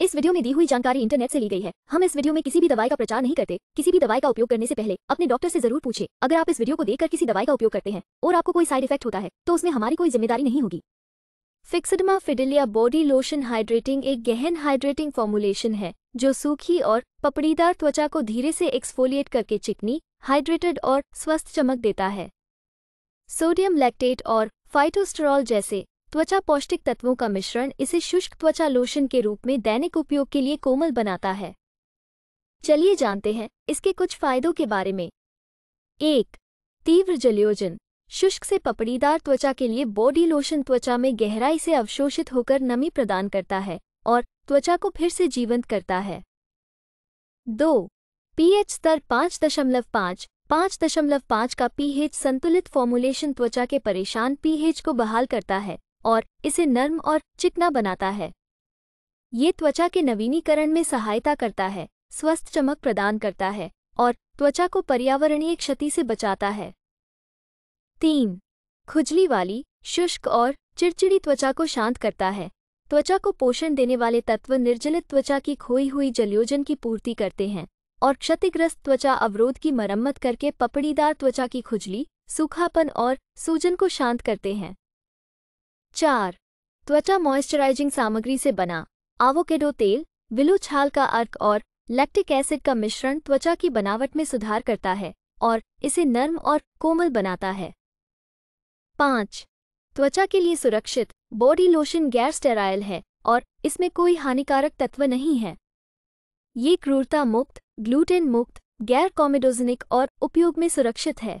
इस वीडियो में दी हुई जानकारी इंटरनेट से ली गई है हम इस वीडियो में किसी भी दवाई का प्रचार नहीं करते किसी भी दवाई का उपयोग करने से पहले अपने डॉक्टर से जरूर पूछे अगर आप इस वीडियो को देखकर किसी दवाई का उपयोग करते हैं और आपको कोई साइड इफेक्ट होता है तो उसमें हमारी कोई जिम्मेदारी नहीं होगी फिक्सडमा फिडिलिया बॉडी लोशन हाइड्रेटिंग एक गहन हाइड्रेटिंग फॉर्मुलेशन है जो सूखी और पपड़ीदार त्वचा को धीरे से एक्सफोलिएट करके चिकनी हाइड्रेटेड और स्वस्थ चमक देता है सोडियम लैक्टेट और फाइटोस्टेरॉल जैसे त्वचा पौष्टिक तत्वों का मिश्रण इसे शुष्क त्वचा लोशन के रूप में दैनिक उपयोग के लिए कोमल बनाता है चलिए जानते हैं इसके कुछ फायदों के बारे में एक तीव्र जलयोजन शुष्क से पपड़ीदार त्वचा के लिए बॉडी लोशन त्वचा में गहराई से अवशोषित होकर नमी प्रदान करता है और त्वचा को फिर से जीवंत करता है दो पीएच स्तर पाँच दशमलव पाँच पाँच दशमलव पाँच का पीएच संतुलित फॉर्मुलेशन त्वचा के परेशान पीएच को बहाल करता है और इसे नर्म और चिकना बनाता है ये त्वचा के नवीनीकरण में सहायता करता है स्वस्थ चमक प्रदान करता है और त्वचा को पर्यावरणीय क्षति से बचाता है तीन खुजली वाली शुष्क और चिड़चिड़ी त्वचा को शांत करता है त्वचा को पोषण देने वाले तत्व निर्जलित त्वचा की खोई हुई जलयोजन की पूर्ति करते हैं और क्षतिग्रस्त त्वचा अवरोध की मरम्मत करके पपड़ीदार त्वचा की खुजली सूखापन और सूजन को शांत करते हैं चार त्वचा मॉइस्चराइजिंग सामग्री से बना आवोकेडो तेल विलु छाल का अर्क और लैक्टिक एसिड का मिश्रण त्वचा की बनावट में सुधार करता है और इसे नर्म और कोमल बनाता है पाँच त्वचा के लिए सुरक्षित बॉडी लोशन गैर स्टेराइल है और इसमें कोई हानिकारक तत्व नहीं है ये क्रूरता मुक्त ग्लूटेन मुक्त गैर कॉमेडोजेनिक और उपयोग में सुरक्षित है